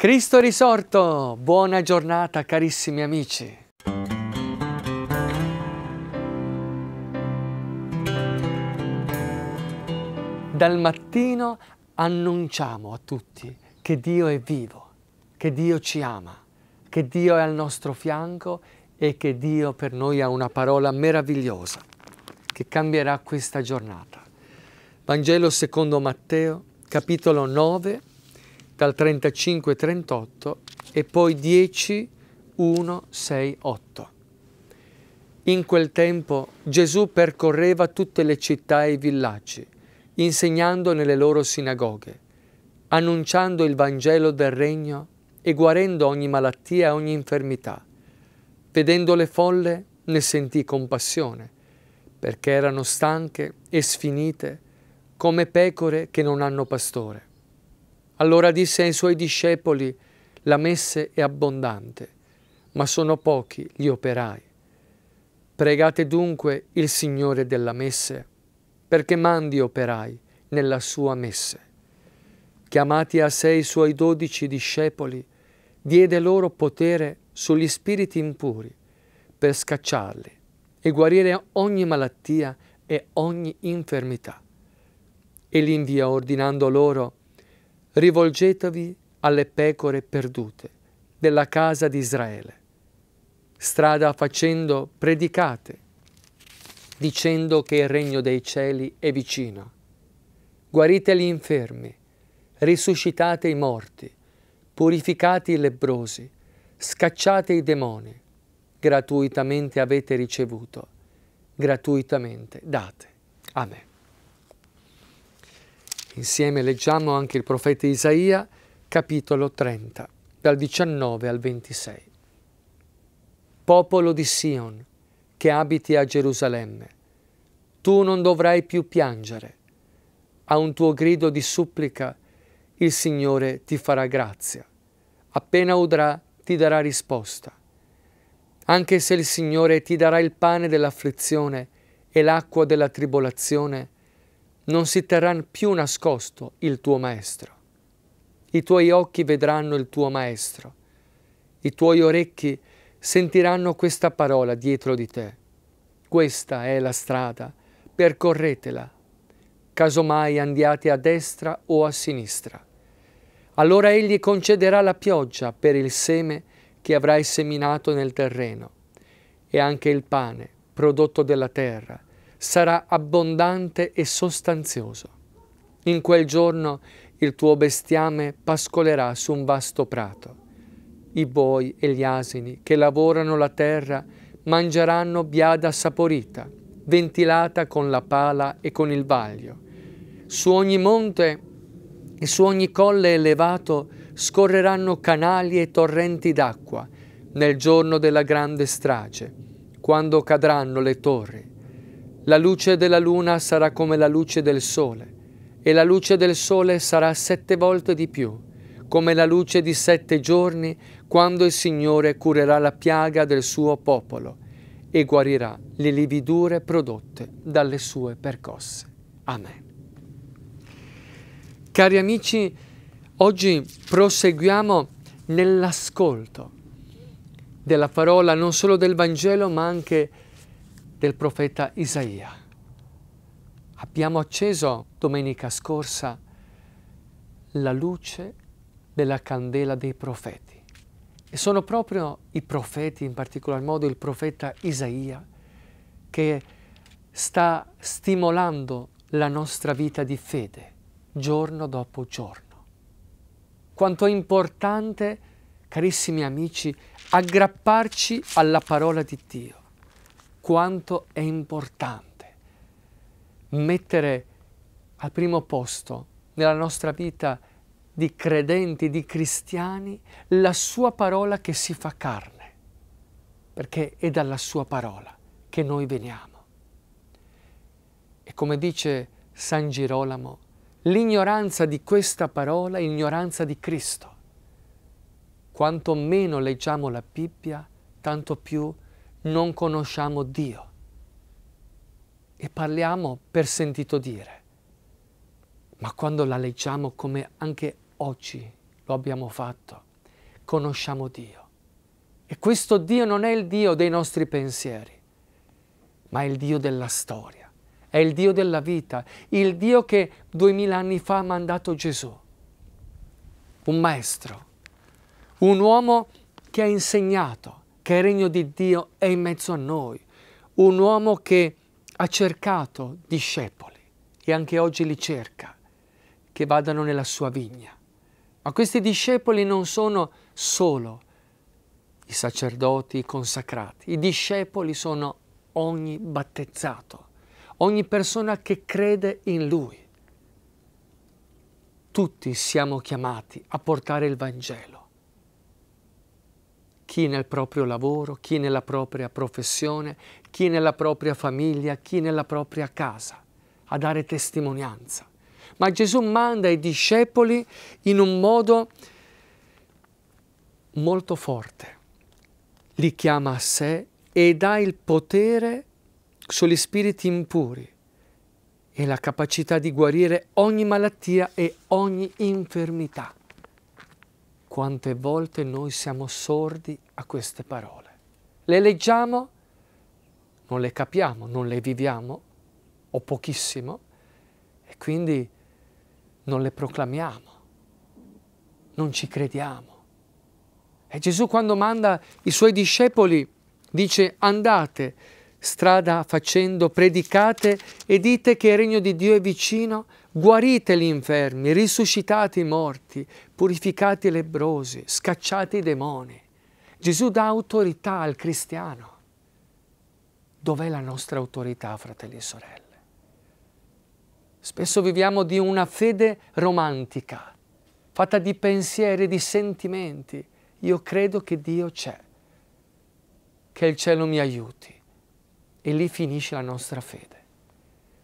Cristo risorto, buona giornata carissimi amici. Dal mattino annunciamo a tutti che Dio è vivo, che Dio ci ama, che Dio è al nostro fianco e che Dio per noi ha una parola meravigliosa che cambierà questa giornata. Vangelo secondo Matteo, capitolo 9, dal 35-38 e poi 10-1-6-8. In quel tempo Gesù percorreva tutte le città e i villaggi, insegnando nelle loro sinagoghe, annunciando il Vangelo del Regno e guarendo ogni malattia e ogni infermità. Vedendo le folle ne sentì compassione, perché erano stanche e sfinite come pecore che non hanno pastore. Allora disse ai suoi discepoli, la messe è abbondante, ma sono pochi gli operai. Pregate dunque il Signore della messe, perché mandi operai nella sua messe. Chiamati a sé i suoi dodici discepoli, diede loro potere sugli spiriti impuri per scacciarli e guarire ogni malattia e ogni infermità. E li inviò ordinando loro rivolgetevi alle pecore perdute della casa di Israele. Strada facendo predicate, dicendo che il regno dei cieli è vicino. Guarite gli infermi, risuscitate i morti, purificate i lebbrosi, scacciate i demoni. Gratuitamente avete ricevuto, gratuitamente date. Amen. Insieme leggiamo anche il profeta Isaia, capitolo 30, dal 19 al 26. Popolo di Sion, che abiti a Gerusalemme, tu non dovrai più piangere. A un tuo grido di supplica il Signore ti farà grazia. Appena udrà, ti darà risposta. Anche se il Signore ti darà il pane dell'afflizione e l'acqua della tribolazione, non si terrà più nascosto il tuo Maestro. I tuoi occhi vedranno il tuo Maestro. I tuoi orecchi sentiranno questa parola dietro di te. Questa è la strada, percorretela. Casomai andiate a destra o a sinistra. Allora egli concederà la pioggia per il seme che avrai seminato nel terreno e anche il pane prodotto della terra sarà abbondante e sostanzioso. In quel giorno il tuo bestiame pascolerà su un vasto prato. I buoi e gli asini che lavorano la terra mangeranno biada saporita, ventilata con la pala e con il vaglio. Su ogni monte e su ogni colle elevato scorreranno canali e torrenti d'acqua nel giorno della grande strage, quando cadranno le torri la luce della luna sarà come la luce del sole, e la luce del sole sarà sette volte di più, come la luce di sette giorni, quando il Signore curerà la piaga del suo popolo e guarirà le lividure prodotte dalle sue percosse. Amen. Cari amici, oggi proseguiamo nell'ascolto della parola non solo del Vangelo ma anche del profeta Isaia. Abbiamo acceso domenica scorsa la luce della candela dei profeti. E sono proprio i profeti, in particolar modo il profeta Isaia, che sta stimolando la nostra vita di fede giorno dopo giorno. Quanto è importante, carissimi amici, aggrapparci alla parola di Dio quanto è importante mettere al primo posto nella nostra vita di credenti, di cristiani, la sua parola che si fa carne, perché è dalla sua parola che noi veniamo. E come dice San Girolamo, l'ignoranza di questa parola è ignoranza di Cristo. Quanto meno leggiamo la Bibbia, tanto più non conosciamo Dio e parliamo per sentito dire, ma quando la leggiamo come anche oggi lo abbiamo fatto, conosciamo Dio. E questo Dio non è il Dio dei nostri pensieri, ma è il Dio della storia, è il Dio della vita, il Dio che duemila anni fa ha mandato Gesù, un maestro, un uomo che ha insegnato, che il regno di Dio è in mezzo a noi, un uomo che ha cercato discepoli e anche oggi li cerca, che vadano nella sua vigna. Ma questi discepoli non sono solo i sacerdoti i consacrati, i discepoli sono ogni battezzato, ogni persona che crede in Lui. Tutti siamo chiamati a portare il Vangelo chi nel proprio lavoro, chi nella propria professione, chi nella propria famiglia, chi nella propria casa, a dare testimonianza. Ma Gesù manda i discepoli in un modo molto forte. Li chiama a sé e dà il potere sugli spiriti impuri e la capacità di guarire ogni malattia e ogni infermità quante volte noi siamo sordi a queste parole. Le leggiamo, non le capiamo, non le viviamo, o pochissimo, e quindi non le proclamiamo, non ci crediamo. E Gesù quando manda i suoi discepoli dice andate strada facendo, predicate e dite che il regno di Dio è vicino, guarite gli infermi, risuscitate i morti, purificate i lebrosi, scacciate i demoni. Gesù dà autorità al cristiano. Dov'è la nostra autorità, fratelli e sorelle? Spesso viviamo di una fede romantica, fatta di pensieri, di sentimenti. Io credo che Dio c'è, che il cielo mi aiuti. E lì finisce la nostra fede.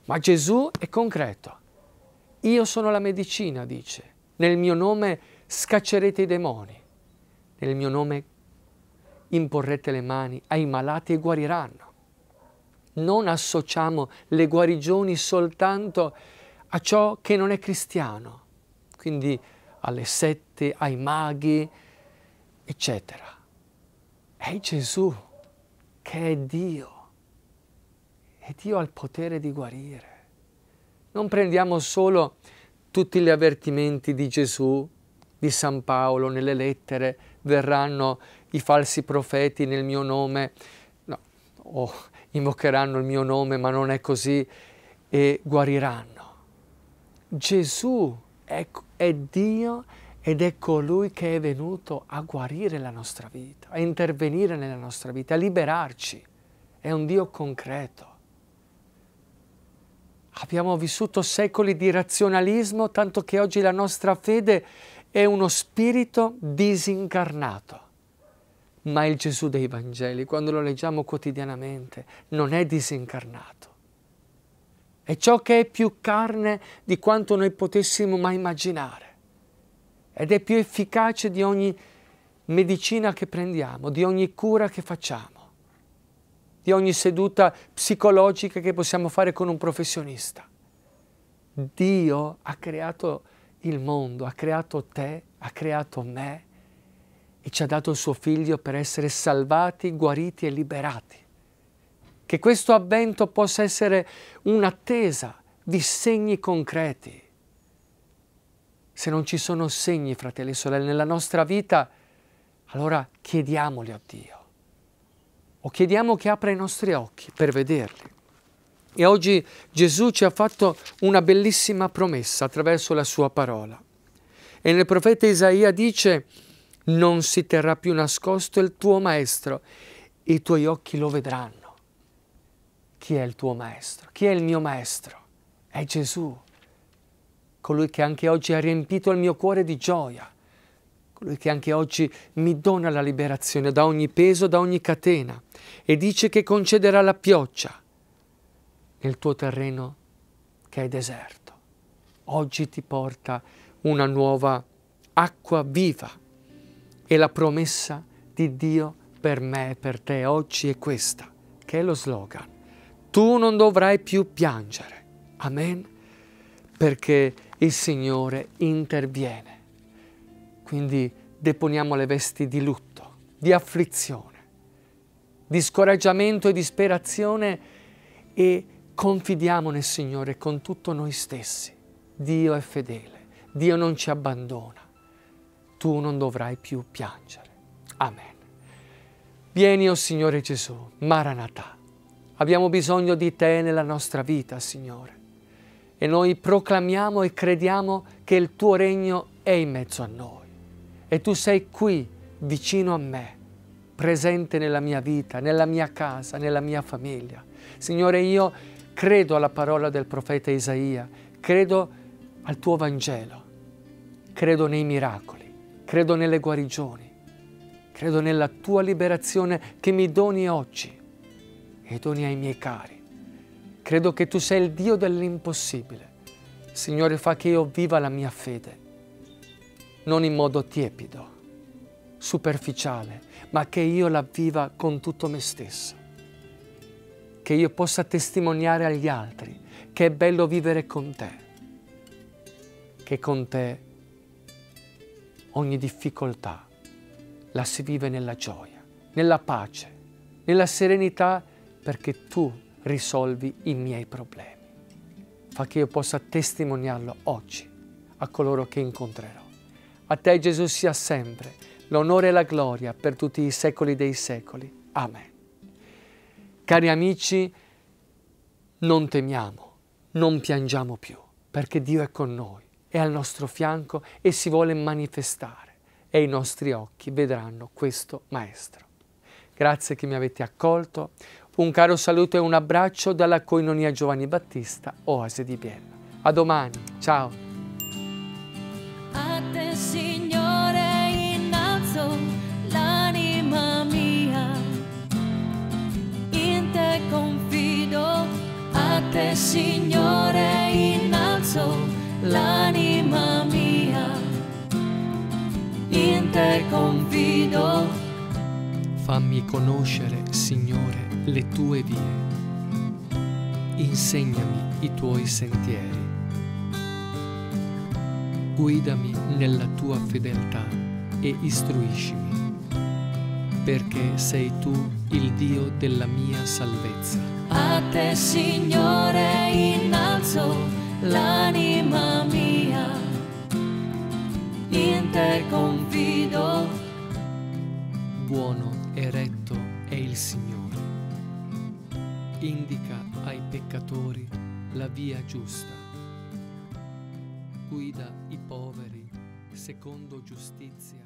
Ma Gesù è concreto. Io sono la medicina, dice. Nel mio nome scaccerete i demoni. Nel mio nome imporrete le mani ai malati e guariranno. Non associamo le guarigioni soltanto a ciò che non è cristiano, quindi alle sette, ai maghi, eccetera. È Gesù che è Dio e Dio ha il potere di guarire. Non prendiamo solo tutti gli avvertimenti di Gesù, di San Paolo nelle lettere, verranno i falsi profeti nel mio nome, no, oh, invocheranno il mio nome, ma non è così, e guariranno. Gesù è, è Dio ed è colui che è venuto a guarire la nostra vita, a intervenire nella nostra vita, a liberarci. È un Dio concreto. Abbiamo vissuto secoli di razionalismo, tanto che oggi la nostra fede è uno spirito disincarnato. Ma il Gesù dei Vangeli, quando lo leggiamo quotidianamente, non è disincarnato. È ciò che è più carne di quanto noi potessimo mai immaginare. Ed è più efficace di ogni medicina che prendiamo, di ogni cura che facciamo di ogni seduta psicologica che possiamo fare con un professionista. Dio ha creato il mondo, ha creato te, ha creato me e ci ha dato il suo figlio per essere salvati, guariti e liberati. Che questo avvento possa essere un'attesa di segni concreti. Se non ci sono segni, fratelli e sorelle, nella nostra vita, allora chiediamoli a Dio o chiediamo che apra i nostri occhi per vederli. E oggi Gesù ci ha fatto una bellissima promessa attraverso la sua parola. E nel profeta Isaia dice, non si terrà più nascosto il tuo maestro, i tuoi occhi lo vedranno. Chi è il tuo maestro? Chi è il mio maestro? È Gesù, colui che anche oggi ha riempito il mio cuore di gioia, colui che anche oggi mi dona la liberazione da ogni peso, da ogni catena, e dice che concederà la pioggia nel tuo terreno che è deserto. Oggi ti porta una nuova acqua viva e la promessa di Dio per me e per te oggi è questa, che è lo slogan. Tu non dovrai più piangere. Amen. Perché il Signore interviene quindi deponiamo le vesti di lutto, di afflizione, di scoraggiamento e disperazione e confidiamo nel Signore con tutto noi stessi. Dio è fedele, Dio non ci abbandona, tu non dovrai più piangere. Amen. Vieni, o oh Signore Gesù, Maranatà. Abbiamo bisogno di Te nella nostra vita, Signore. E noi proclamiamo e crediamo che il Tuo regno è in mezzo a noi e tu sei qui vicino a me, presente nella mia vita, nella mia casa, nella mia famiglia. Signore, io credo alla parola del profeta Isaia, credo al tuo Vangelo, credo nei miracoli, credo nelle guarigioni, credo nella tua liberazione che mi doni oggi e doni ai miei cari. Credo che tu sei il Dio dell'impossibile. Signore, fa che io viva la mia fede non in modo tiepido, superficiale, ma che io la viva con tutto me stesso, che io possa testimoniare agli altri che è bello vivere con te, che con te ogni difficoltà la si vive nella gioia, nella pace, nella serenità, perché tu risolvi i miei problemi. Fa che io possa testimoniarlo oggi a coloro che incontrerò. A te Gesù sia sempre l'onore e la gloria per tutti i secoli dei secoli. Amen. Cari amici, non temiamo, non piangiamo più, perché Dio è con noi, è al nostro fianco e si vuole manifestare e i nostri occhi vedranno questo Maestro. Grazie che mi avete accolto, un caro saluto e un abbraccio dalla Coinonia Giovanni Battista, Oasi di Biella. A domani, ciao! Signore, innalzo l'anima mia. In te confido. Fammi conoscere, Signore, le tue vie. Insegnami i tuoi sentieri. Guidami nella tua fedeltà e istruiscimi perché sei tu il Dio della mia salvezza. A te, Signore. buono e retto è il Signore. Indica ai peccatori la via giusta. Guida i poveri secondo giustizia.